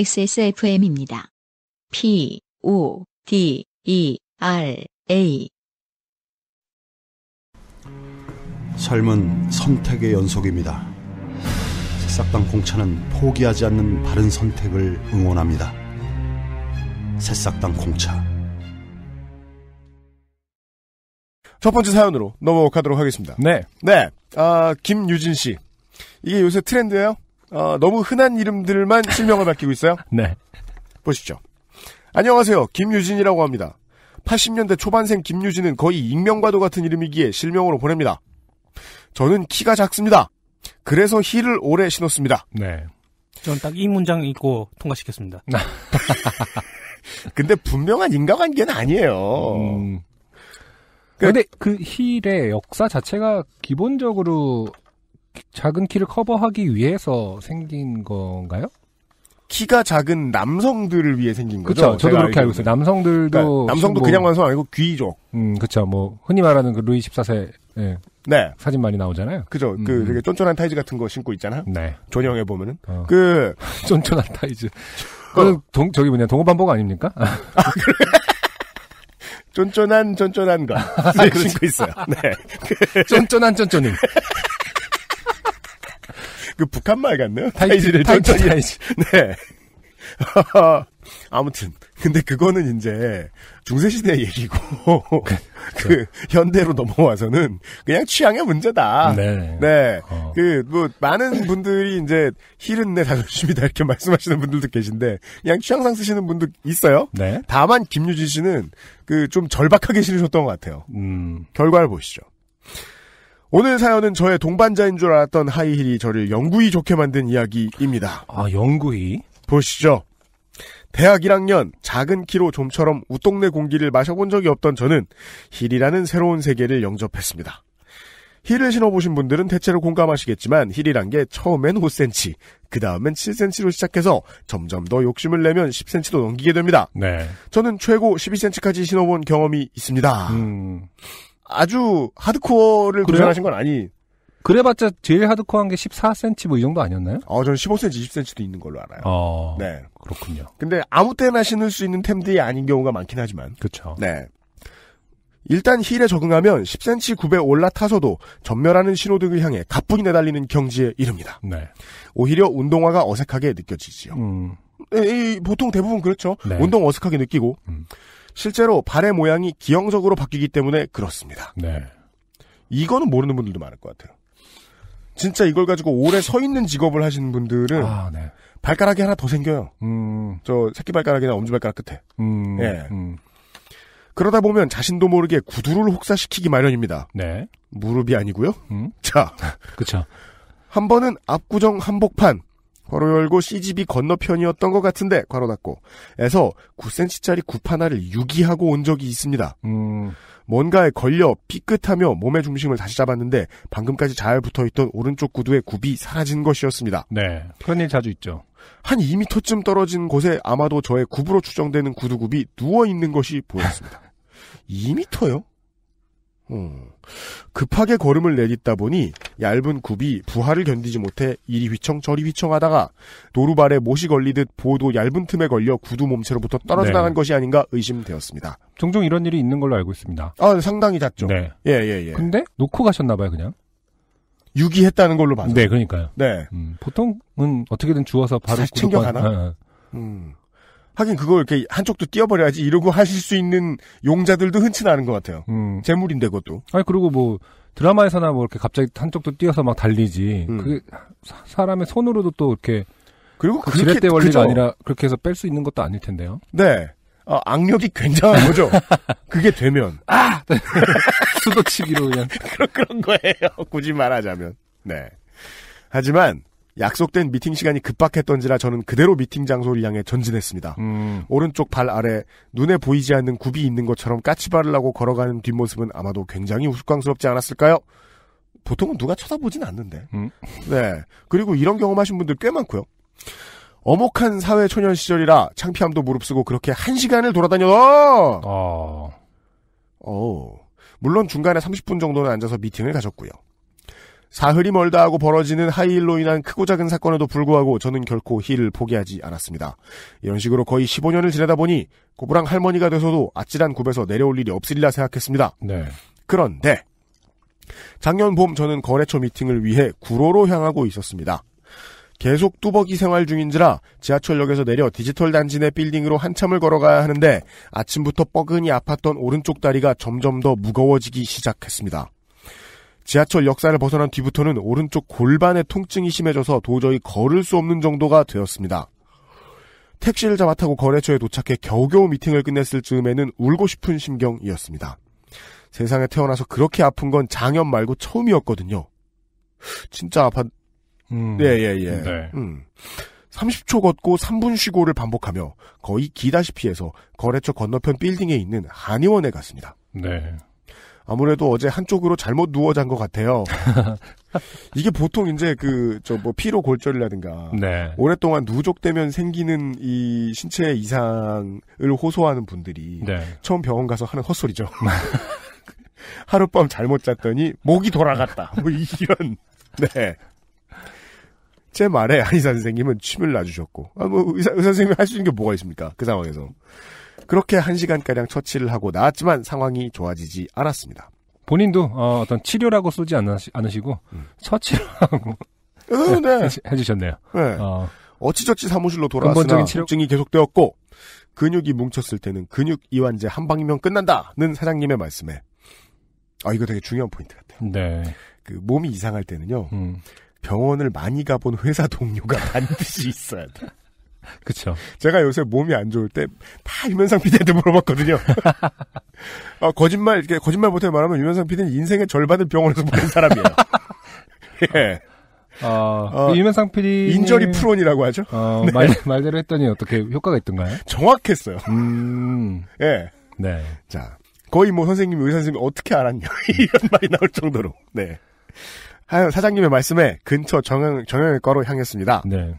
XSFM입니다. P, O, D, E, R, A. 삶은 선택의 연속입니다. 새싹당 공차는 포기하지 않는 바른 선택을 응원합니다. 새싹당 공차. 첫 번째 사연으로 넘어가도록 하겠습니다. 네. 네. 아, 김유진 씨. 이게 요새 트렌드예요? 어, 너무 흔한 이름들만 실명을 맡기고 있어요. 네. 보시죠 안녕하세요. 김유진이라고 합니다. 80년대 초반생 김유진은 거의 익명과도 같은 이름이기에 실명으로 보냅니다. 저는 키가 작습니다. 그래서 힐을 오래 신었습니다. 네. 저는 딱 이 문장 읽고 통과시켰습니다. 근데 분명한 인간관계는 아니에요. 음. 근 그 근데 그 힐의 역사 자체가 기본적으로 작은 키를 커버하기 위해서 생긴 건가요? 키가 작은 남성들을 위해 생긴 거죠. 그쵸, 저도 그렇게 알고 있어요. 남성들도 그러니까 남성도 신 그냥 완성 아니고 귀족. 음, 그렇죠. 뭐 흔히 말하는 그 루이 14세 예. 네. 사진 많이 나오잖아요. 그죠. 그 음. 그 되게 쫀쫀한 타이즈 같은 거 신고 있잖아. 네. 조형에 보면은 어. 그 쫀쫀한 타이즈. 그 어. 동, 저기 뭐냐 동호반복 아닙니까? 아, 그래. 쫀쫀한 쫀쫀한 거 아, 신고 있어요. 네. 쫀쫀한 쫀쫀이. 그 북한 말 같네요. 타이틀을 천천히. 타이틀. 네. 아무튼 근데 그거는 이제 중세 시대 얘기고 그 현대로 넘어와서는 그냥 취향의 문제다. 네. 네. 어. 그뭐 많은 분들이 이제 힐은 내 자존심이다 이렇게 말씀하시는 분들도 계신데 그냥 취향상 쓰시는 분도 있어요. 네. 다만 김유진 씨는 그 좀 절박하게 신으셨던 것 같아요. 음. 결과를 보시죠. 오늘 사연은 저의 동반자인 줄 알았던 하이힐이 저를 영구히 좋게 만든 이야기입니다. 아, 영구히? 보시죠. 대학 1학년 작은 키로 좀처럼 웃동네 공기를 마셔본 적이 없던 저는 힐이라는 새로운 세계를 영접했습니다. 힐을 신어보신 분들은 대체로 공감하시겠지만 힐이란 게 처음엔 5cm, 그 다음엔 7cm로 시작해서 점점 더 욕심을 내면 10cm도 넘기게 됩니다. 네. 저는 최고 12cm까지 신어본 경험이 있습니다. 음... 아주 하드코어를 구전하신건 아니. 그래봤자 제일 하드코어한 게 14cm 뭐 이 정도 아니었나요? 어, 저는 15cm, 20cm도 있는 걸로 알아요. 어, 네, 그렇군요. 근데 아무 때나 신을 수 있는 템들이 아닌 경우가 많긴 하지만. 그렇죠. 네. 일단 힐에 적응하면 10cm 굽에 올라타서도 전멸하는 신호등을 향해 가뿐히 내달리는 경지에 이릅니다. 네. 오히려 운동화가 어색하게 느껴지지요. 음. 에이, 네, 보통 대부분 그렇죠. 네. 운동 어색하게 느끼고 음. 실제로 발의 모양이 기형적으로 바뀌기 때문에 그렇습니다. 네. 이거는 모르는 분들도 많을 것 같아요. 진짜 이걸 가지고 오래 서 있는 직업을 하시는 분들은 아, 네. 발가락이 하나 더 생겨요. 음. 저 새끼 발가락이나 엄지 발가락 끝에. 음. 예. 음. 그러다 보면 자신도 모르게 구두를 혹사시키기 마련입니다. 네. 무릎이 아니고요. 음? 자, 그렇한 번은 압구정 한복판 괄호 열고 c g b 건너편이었던 것 같은데 괄호 닫고 에서 9cm짜리 굽 하나를 유기하고 온 적이 있습니다. 음. 뭔가에 걸려 삐끗하며 몸의 중심을 다시 잡았는데 방금까지 잘 붙어있던 오른쪽 구두의 굽이 사라진 것이었습니다. 네, 그런 일 자주 있죠. 한 2m쯤 떨어진 곳에 아마도 저의 굽으로 추정되는 구두굽이 누워 있는 것이 보였습니다. 2m요? 음. 급하게 걸음을 내딛다 보니 얇은 굽이 부하를 견디지 못해 이리 휘청 저리 휘청하다가 도루발에 못이 걸리듯 보도 얇은 틈에 걸려 구두 몸체로부터 떨어져 나간 네. 것이 아닌가 의심되었습니다. 종종 이런 일이 있는 걸로 알고 있습니다. 아, 상당히 잦죠. 네. 예, 예, 예. 근데 놓고 가셨나 봐요, 그냥. 유기했다는 걸로 봐서. 네, 그러니까요. 네. 음, 보통은 어떻게든 주워서 바로 챙겨가나? 네, 네. 음. 하긴 그걸 이렇게 한쪽도 띄어버려야지 이러고 하실 수 있는 용자들도 흔치는 않은 것 같아요. 음. 재물인데 그것도. 아니 그리고 뭐 드라마에서나 뭐 이렇게 갑자기 한쪽도 띄어서막 달리지. 음. 그게 사람의 손으로도 또 이렇게 그리고 그 그렇게 지렛대 원리가 그죠. 아니라 그렇게 해서 뺄 수 있는 것도 아닐 텐데요. 네. 아, 악력이 굉장한 거죠. 그게 되면 아 수도치기로 그냥 그런 그런 거예요. 굳이 말하자면. 네. 하지만 약속된 미팅 시간이 급박했던지라 저는 그대로 미팅 장소를 향해 전진했습니다. 음. 오른쪽 발 아래 눈에 보이지 않는 굽이 있는 것처럼 까치발을 하고 걸어가는 뒷모습은 아마도 굉장히 우스꽝스럽지 않았을까요? 보통은 누가 쳐다보진 않는데. 음. 네. 그리고 이런 경험하신 분들 꽤 많고요. 어목한 사회 초년 시절이라 창피함도 무릅쓰고 그렇게 한 시간을 돌아다녀. 어. 아. 어. 물론 중간에 30분 정도는 앉아서 미팅을 가졌고요. 사흘이 멀다 하고 벌어지는 하이힐로 인한 크고 작은 사건에도 불구하고 저는 결코 힐을 포기하지 않았습니다. 이런 식으로 거의 15년을 지내다 보니 고부랑 할머니가 돼서도 아찔한 굽에서 내려올 일이 없으리라 생각했습니다. 네. 그런데 작년 봄 저는 거래처 미팅을 위해 구로로 향하고 있었습니다. 계속 뚜벅이 생활 중인지라 지하철역에서 내려 디지털 단지 내 빌딩으로 한참을 걸어가야 하는데 아침부터 뻐근히 아팠던 오른쪽 다리가 점점 더 무거워지기 시작했습니다. 지하철 역사를 벗어난 뒤부터는 오른쪽 골반의 통증이 심해져서 도저히 걸을 수 없는 정도가 되었습니다. 택시를 잡아 타고 거래처에 도착해 겨우겨우 미팅을 끝냈을 즈음에는 울고 싶은 심경이었습니다. 세상에 태어나서 그렇게 아픈 건 장염 말고 처음이었거든요. 진짜 아팠, 음. 예, 예, 예. 네. 음. 30초 걷고 3분 쉬고를 반복하며 거의 기다시피 해서 거래처 건너편 빌딩에 있는 한의원에 갔습니다. 네. 아무래도 어제 한쪽으로 잘못 누워 잔 것 같아요. 이게 보통 이제 그 저 뭐 피로 골절이라든가 네. 오랫동안 누적되면 생기는 이 신체 이상을 호소하는 분들이 네. 처음 병원 가서 하는 헛소리죠. 하룻밤 잘못 잤더니 목이 돌아갔다. 뭐 이런. 네. 제 말에 한의사 선생님은 침을 놔주셨고, 아, 뭐, 의사, 의사 선생님이 할 수 있는 게 뭐가 있습니까? 그 상황에서. 그렇게 1시간가량 처치를 하고 나왔지만 상황이 좋아지지 않았습니다. 본인도 어, 어떤 치료라고 쓰지 않으시, 고 음. 처치를 하고 어, 네, 네. 해주셨네요. 네. 어. 어찌저찌 사무실로 돌아왔으나 치료... 증이 계속되었고 근육이 뭉쳤을 때는 근육 이완제 한 방이면 끝난다는 사장님의 말씀에 아 이거 되게 중요한 포인트 같아요. 네. 그 몸이 이상할 때는요. 음. 병원을 많이 가본 회사 동료가 반드시 있어야 돼. 그렇죠. 제가 요새 몸이 안 좋을 때 다 유면상 PD한테 물어봤거든요. 어, 거짓말 이렇게 거짓말 못해 말하면 유면상 PD는 인생의 절반을 병원에서 보낸 사람이에요. 예. 어, 어, 그 유면상 PD 인절이 프론이라고 하죠. 어, 네. 말, 말대로 했더니 어떻게 효과가 있던가요? 정확했어요. 음. 예. 네. 자, 거의 뭐 선생님이 의사 선생님이 어떻게 알았냐 이런 말이 나올 정도로. 네. 하여 사장님의 말씀에 근처 정형 정형외과로 향했습니다. 네.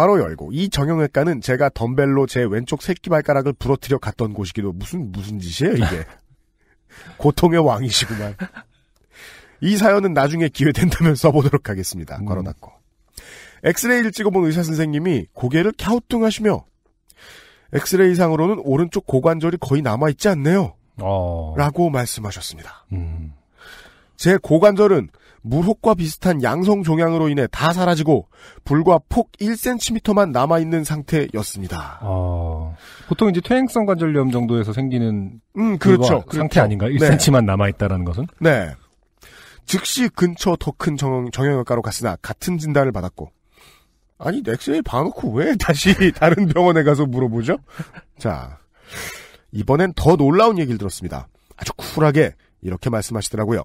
괄호 열고 이 정형외과는 제가 덤벨로 제 왼쪽 새끼발가락을 부러뜨려 갔던 곳이기도 무슨 무슨 짓이에요 이게 고통의 왕이시구만 이 사연은 나중에 기회 된다면 써보도록 하겠습니다 음. 괄호 닫고 엑스레이를 찍어본 의사 선생님이 고개를 갸우뚱하시며 엑스레이상으로는 오른쪽 고관절이 거의 남아있지 않네요 어... 라고 말씀하셨습니다 음. 제 고관절은 물혹과 비슷한 양성 종양으로 인해 다 사라지고 불과 폭 1cm만 남아 있는 상태였습니다. 어, 보통 이제 퇴행성 관절염 정도에서 생기는 음, 그렇죠. 그렇죠. 상태 그렇죠. 아닌가? 1cm만 네. 남아 있다라는 것은? 네. 즉시 근처 더 큰 정형외과로 갔으나 같은 진단을 받았고 아니 넥스이 봐놓고 왜 다시 다른 병원에 가서 물어보죠? 자 이번엔 더 놀라운 얘기를 들었습니다. 아주 쿨하게 이렇게 말씀하시더라고요.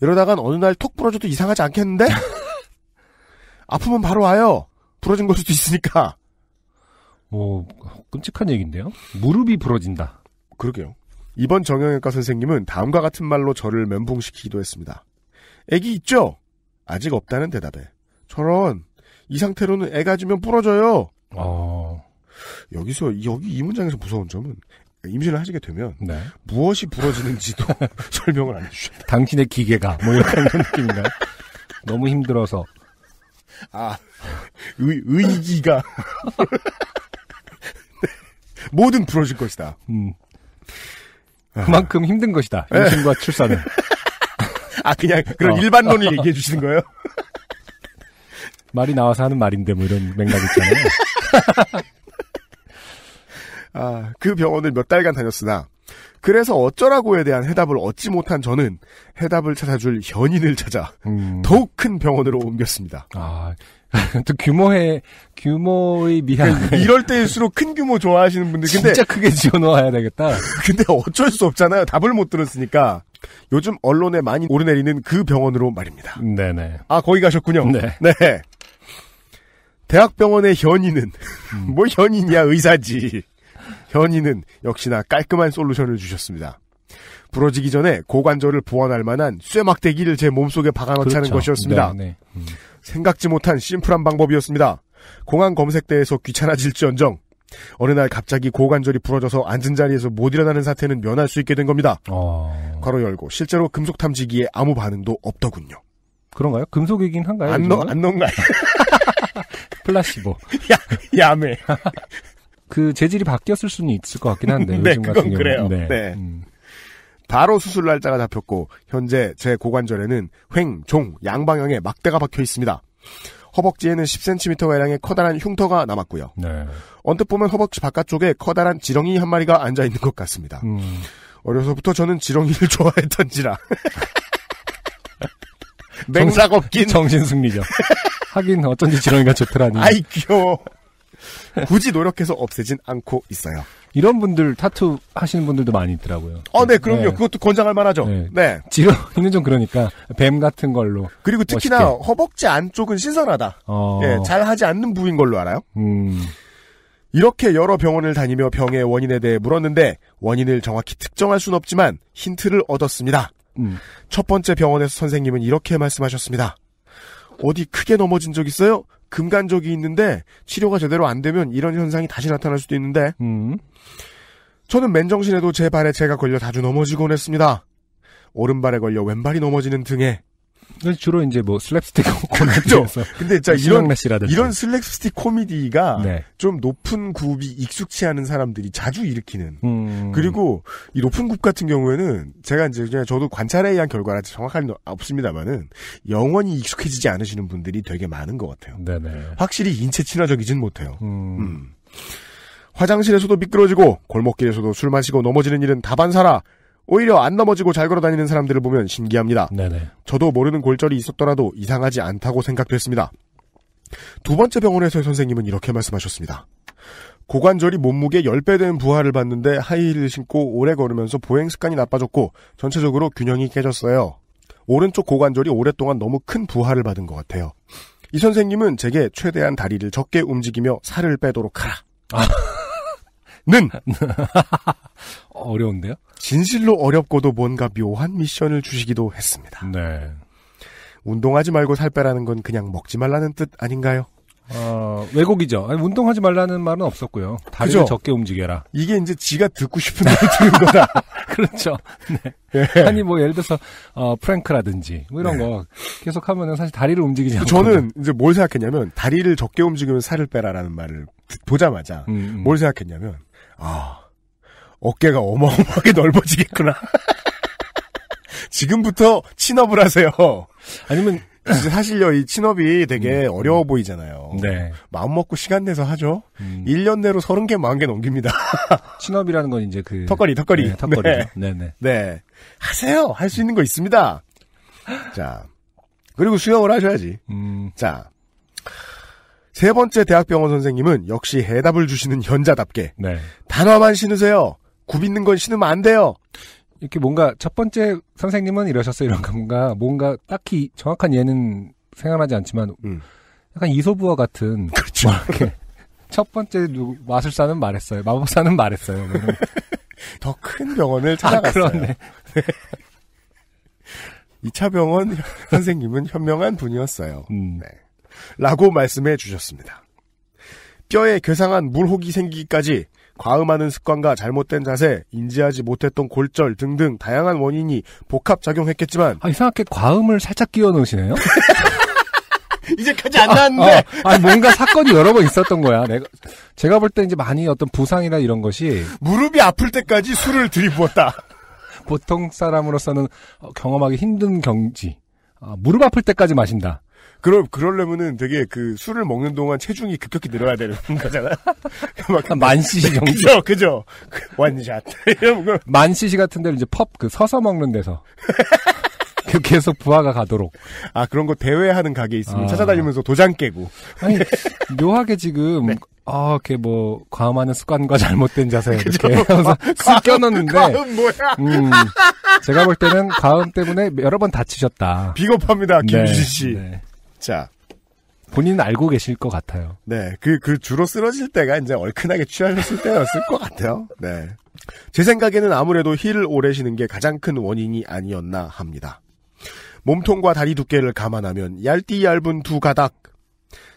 이러다간 어느 날 톡 부러져도 이상하지 않겠는데? 아프면 바로 와요. 부러진 걸 수도 있으니까. 뭐 끔찍한 얘기인데요. 무릎이 부러진다. 그러게요. 이번 정형외과 선생님은 다음과 같은 말로 저를 면봉시키기도 했습니다. 애기 있죠? 아직 없다는 대답에 저런 이 상태로는 애가 지면 부러져요. 어... 여기서 여기 이 문장에서 무서운 점은 임신을 하시게 되면 네. 무엇이 부러지는지도 설명을 안 해주셨다. 당신의 기계가 뭐 이런 느낌인가 너무 힘들어서 아 의, 의기가 모든 네. 부러질 것이다. 음. 아. 그만큼 힘든 것이다. 네. 임신과 출산은. 아 그냥 그런 어. 일반론을 얘기해 주시는 거예요? 말이 나와서 하는 말인데 뭐 이런 맥락 있잖아요. 아그 병원을 몇 달간 다녔으나 그래서 어쩌라고에 대한 해답을 얻지 못한 저는 해답을 찾아줄 현인을 찾아 음. 더욱 큰 병원으로 옮겼습니다. 아, 또 규모의 규모의 미안. 그러니까 이럴 때일수록 큰 규모 좋아하시는 분들 진 근데 진짜 크게 지어놓아야 되겠다. 근데 어쩔 수 없잖아요. 답을 못 들었으니까 요즘 언론에 많이 오르내리는 그 병원으로 말입니다. 네네. 아 거기 가셨군요. 네. 네. 대학병원의 현인은 음. 뭐 현인이야 의사지. 현이는 역시나 깔끔한 솔루션을 주셨습니다. 부러지기 전에 고관절을 보완할 만한 쇠막대기를 제 몸속에 박아넣자는 그렇죠. 것이었습니다. 네, 네. 음. 생각지 못한 심플한 방법이었습니다. 공항 검색대에서 귀찮아질지언정 어느 날 갑자기 고관절이 부러져서 앉은 자리에서 못 일어나는 사태는 면할 수 있게 된 겁니다. 어... 아. 괄호 열고 실제로 금속 탐지기에 아무 반응도 없더군요. 그런가요? 금속이긴 한가요? 안 넣, 안 넣은가요? 플라시보. 야, 야매. 그 재질이 바뀌었을 수는 있을 것 같긴 한데 네, 요즘 같은 그래요. 네. 네. 음. 바로 수술 날짜가 잡혔고 현재 제 고관절에는 횡, 종, 양방향에 막대가 박혀 있습니다. 허벅지에는 10cm 가량의 커다란 흉터가 남았고요. 네. 언뜻 보면 허벅지 바깥쪽에 커다란 지렁이 한 마리가 앉아 있는 것 같습니다. 음. 어려서부터 저는 지렁이를 좋아했던지라. 맹사 없긴 정신 승리죠. 하긴 어쩐지 지렁이가 좋더라니. 아이 귀여워. 굳이 노력해서 없애진 않고 있어요. 이런 분들 타투 하시는 분들도 많이 있더라고요. 어, 네, 그럼요. 네. 그것도 권장할 만하죠. 네. 네. 지렁이는 좀 그러니까 뱀 같은 걸로. 그리고 특히나 멋있게. 허벅지 안쪽은 신선하다. 어... 예, 잘 하지 않는 부인 위 걸로 알아요. 음. 이렇게 여러 병원을 다니며 병의 원인에 대해 물었는데 원인을 정확히 특정할 순 없지만 힌트를 얻었습니다. 음. 첫 번째 병원에서 선생님은 이렇게 말씀하셨습니다. 어디 크게 넘어진 적 있어요? 금간적이 있는데 치료가 제대로 안 되면 이런 현상이 다시 나타날 수도 있는데 음. 저는 맨정신에도 제 발에 제가 걸려 자주 넘어지곤 했습니다. 오른발에 걸려 왼발이 넘어지는 등의 네, 주로 이제 뭐 슬랩스틱 코미디죠 그렇죠. 근데 자 이런 이런 슬랩스틱 코미디가 네. 좀 높은 굽이 익숙치 않은 사람들이 자주 일으키는 음... 그리고 이 높은 굽 같은 경우에는 제가 이제 그냥 저도 관찰에 의한 결과라 정확한 없습니다만은 영원히 익숙해지지 않으시는 분들이 되게 많은 것 같아요. 네네. 확실히 인체 친화적이진 못해요. 음... 음. 화장실에서도 미끄러지고 골목길에서도 술 마시고 넘어지는 일은 다반사라 오히려 안 넘어지고 잘 걸어 다니는 사람들을 보면 신기합니다. 네네. 저도 모르는 골절이 있었더라도 이상하지 않다고 생각됐습니다. 두 번째 병원에서의 선생님은 이렇게 말씀하셨습니다. 고관절이 몸무게 10배 된 부하를 받는데 하이힐을 신고 오래 걸으면서 보행 습관이 나빠졌고 전체적으로 균형이 깨졌어요. 오른쪽 고관절이 오랫동안 너무 큰 부하를 받은 것 같아요. 이 선생님은 제게 최대한 다리를 적게 움직이며 살을 빼도록 하라. 아. 는 어려운데요? 진실로 어렵고도 뭔가 묘한 미션을 주시기도 했습니다. 네. 운동하지 말고 살 빼라는 건 그냥 먹지 말라는 뜻 아닌가요? 어, 왜곡이죠. 아니, 운동하지 말라는 말은 없었고요. 다리 그죠? 적게 움직여라. 이게 이제 지가 듣고 싶은 말 들은 거다. 그렇죠. 네. 예. 아니 뭐 예를 들어서 어, 프랭크라든지 뭐 이런 네. 거 계속 하면은 사실 다리를 움직이지 않고 저는 이제 뭘 생각했냐면 다리를 적게 움직이면 살을 빼라라는 말을 보자마자 음, 음. 뭘 생각했냐면 아 어깨가 어마어마하게 넓어지겠구나. 지금부터 친업을 하세요. 아니면 사실요, 이 친업이 되게 음. 어려워 보이잖아요. 네. 마음 먹고 시간 내서 하죠. 음. 1년 내로 30개, 40개 넘깁니다. 친업이라는 건 이제 그. 턱걸이, 턱걸이. 네, 턱걸이. 네. 네네. 네. 네. 하세요! 할 수 있는 거 있습니다. 자. 그리고 수영을 하셔야지. 음. 자. 세 번째 대학병원 선생님은 역시 해답을 주시는 현자답게. 네. 단화만 신으세요. 굽 있는 건 신으면 안 돼요. 이렇게 뭔가 첫 번째 선생님은 이러셨어요. 이런 가 뭔가 뭔가 딱히 정확한 예는 생각나지 않지만 음. 약간 이소부와 같은 그렇죠. 뭐 이렇게 첫 번째 누, 마술사는 말했어요. 마법사는 말했어요. 더 큰 병원을 아, 찾아갔어요. 아, 그러네. 2차 병원 선생님은 현명한 분이었어요. 음. 네. 라고 말씀해 주셨습니다. 뼈에 괴상한 물혹이 생기기까지 과음하는 습관과 잘못된 자세, 인지하지 못했던 골절 등등 다양한 원인이 복합 작용했겠지만 아, 이상하게 과음을 살짝 끼워 넣으시네요. 이제까지 안 나왔는데. 아, 어, 아, 아 뭔가 사건이 여러 번 있었던 거야. 내가 제가 볼 때 이제 많이 어떤 부상이나 이런 것이 무릎이 아플 때까지 술을 들이부었다. 보통 사람으로서는 경험하기 힘든 경지. 아, 무릎 아플 때까지 마신다. 그럴 그럴려면은 되게 그 술을 먹는 동안 체중이 급격히 늘어야 되는 거잖아. 아, 만CC 네, 정도. 그죠, 그죠. 그 원샷. 만CC 같은 데를 이제 펍 그 서서 먹는 데서. 그 계속 부하가 가도록. 아, 그런 거 대회하는 가게 있으면 아. 찾아다니면서 도장 깨고. 아니, 묘하게 지금, 네. 아, 이렇게 뭐, 과음하는 습관과 잘못된 자세, 이렇게 숨겨서쓱 껴넣는데. 과음 뭐야? 음, 제가 볼 때는 과음 때문에 여러 번 다치셨다. 비겁합니다, 네, 김주지 씨. 네, 네. 자. 본인은 알고 계실 것 같아요. 네. 그, 그 주로 쓰러질 때가 이제 얼큰하게 취하셨을 때였을 것 같아요. 네. 제 생각에는 아무래도 힐을 오래 신은 게 가장 큰 원인이 아니었나 합니다. 몸통과 다리 두께를 감안하면 얇디 얇은 두 가닥.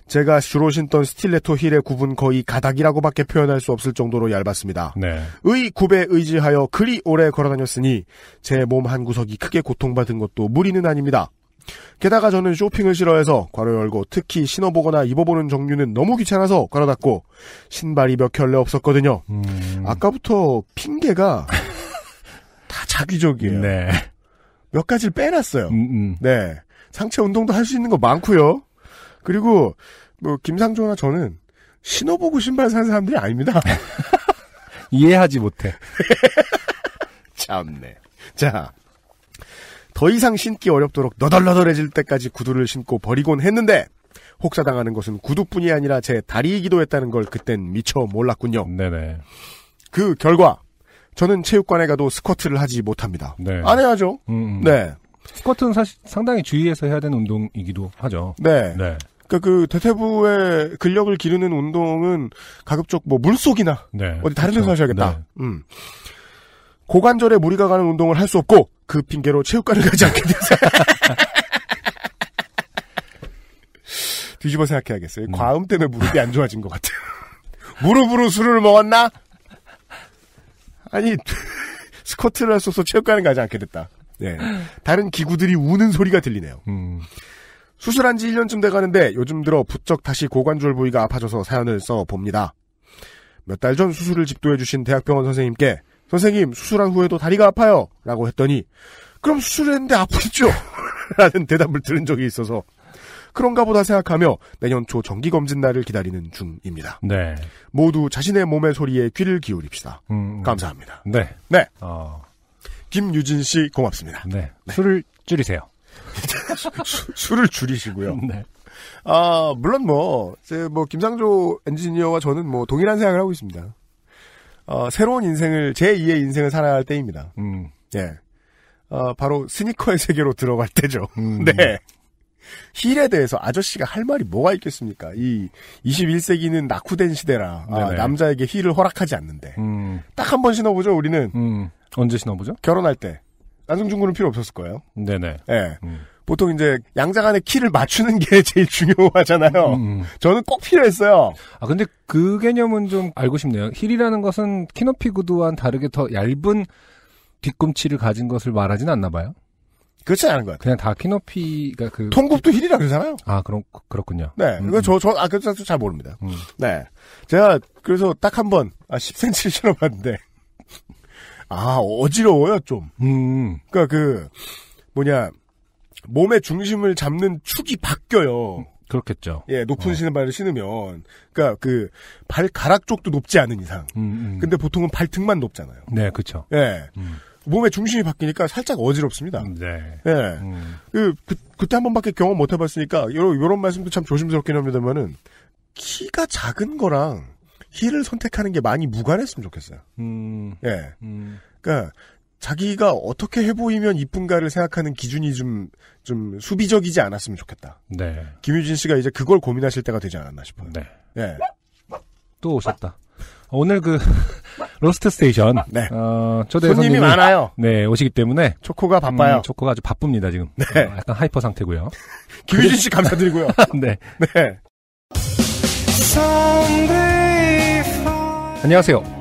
제가 주로 신던 스틸레토 힐의 굽은 거의 가닥이라고밖에 표현할 수 없을 정도로 얇았습니다. 네. 의 굽에 의지하여 그리 오래 걸어다녔으니 제 몸 한 구석이 크게 고통받은 것도 무리는 아닙니다. 게다가 저는 쇼핑을 싫어해서 괄호 열고 특히 신어보거나 입어보는 종류는 너무 귀찮아서 괄호 닫고 신발이 몇 켤레 없었거든요. 음... 아까부터 핑계가 다 자기적이에요. 네. 몇 가지를 빼놨어요. 음, 음. 네. 상체 운동도 할 수 있는 거 많고요. 그리고 뭐 김상조나 저는 신어보고 신발 사는 사람들이 아닙니다. 이해하지 못해. 참네. 자, 더 이상 신기 어렵도록 너덜너덜해질 때까지 구두를 신고 버리곤 했는데 혹사당하는 것은 구두뿐이 아니라 제 다리이기도 했다는 걸 그땐 미처 몰랐군요. 네네. 그 결과 저는 체육관에 가도 스쿼트를 하지 못합니다. 네. 안 해야죠. 음음. 음. 네. 스쿼트는 사실 상당히 주의해서 해야 되는 운동이기도 하죠. 네. 네. 그러니까 그 대퇴부의 근력을 기르는 운동은 가급적 뭐 물속이나 네. 어디 다른 그렇죠. 데서 하셔야겠다. 네. 음. 고관절에 무리가 가는 운동을 할 수 없고 그 핑계로 체육관을 가지 않게 되세요. 뒤집어 생각해야겠어요. 음. 과음 때문에 무릎이 안 좋아진 것 같아요. 무릎으로 술을 먹었나? 아니 스쿼트를 할 수 없어 체육관을 가지 않게 됐다. 네. 다른 기구들이 우는 소리가 들리네요. 음. 수술한 지 1년쯤 돼가는데 요즘 들어 부쩍 다시 고관절 부위가 아파져서 사연을 써봅니다. 몇 달 전 수술을 집도해주신 대학병원 선생님께 선생님 수술한 후에도 다리가 아파요. 라고 했더니 그럼 수술 했는데 아프죠? 라는 대답을 들은 적이 있어서 그런가 보다 생각하며 내년 초 정기검진 날을 기다리는 중입니다. 네. 모두 자신의 몸의 소리에 귀를 기울입시다. 음, 음, 감사합니다. 네. 네. 어... 김유진 씨 고맙습니다. 네. 네. 술을 줄이세요. 수, 술을 줄이시고요. 네. 아, 물론 뭐, 뭐, 김상조 엔지니어와 저는 뭐, 동일한 생각을 하고 있습니다. 어, 새로운 인생을 제2의 인생을 살아야 할 때입니다. 음. 예. 어, 바로 스니커의 세계로 들어갈 때죠. 음. 네. 힐에 대해서 아저씨가 할 말이 뭐가 있겠습니까? 이 21세기는 낙후된 시대라 아, 남자에게 힐을 허락하지 않는데 음. 딱 한 번 신어보죠. 우리는 음. 언제 신어보죠? 결혼할 때안성중 군은 필요 없었을 거예요. 네네. 예. 음. 보통 이제 양자 간의 키를 맞추는 게 제일 중요하잖아요. 음, 음. 저는 꼭 필요했어요. 아, 근데 그 개념은 좀 알고 싶네요. 힐이라는 것은 키높이 구두와는 다르게 더 얇은 뒤꿈치를 가진 것을 말하진 않나 봐요. 그렇지 않은 것 같아요. 그냥 다 키높이가 그. 통굽도 힐이라 그러잖아요. 아, 그럼, 그, 그렇군요. 네. 음. 이거 음. 저, 저, 아, 그래서 잘 모릅니다. 음. 네. 제가 그래서 딱 한 번, 아, 10cm를 신어봤는데. 아, 어지러워요, 좀. 음. 그니까 그, 뭐냐, 몸의 중심을 잡는 축이 바뀌어요. 그렇겠죠. 예, 높은 어. 신발을 신으면, 그러니까 그 발가락 쪽도 높지 않은 이상. 음, 음. 근데 보통은 발등만 높잖아요. 네, 그렇죠. 예, 음. 몸의 중심이 바뀌니까 살짝 어지럽습니다. 음, 네. 예, 음. 그, 그 그때 한 번밖에 경험 못 해봤으니까 이런 이런 말씀도 참 조심스럽긴 합니다만은 키가 작은 거랑 힐을 선택하는 게 많이 무관했으면 좋겠어요. 음. 예. 음. 그러니까 자기가 어떻게 해보이면 이쁜가를 생각하는 기준이 좀, 좀 수비적이지 않았으면 좋겠다. 네. 김유진 씨가 이제 그걸 고민하실 때가 되지 않았나 싶어요. 네. 네. 또 오셨다. 오늘 그, 로스트 스테이션. 네. 어, 초대 손님이 많아요. 네, 오시기 때문에. 초코가 음, 바빠요. 음, 초코가 아주 바쁩니다, 지금. 네. 어, 약간 하이퍼 상태고요. 김유진 씨 감사드리고요. 네. 네. 안녕하세요.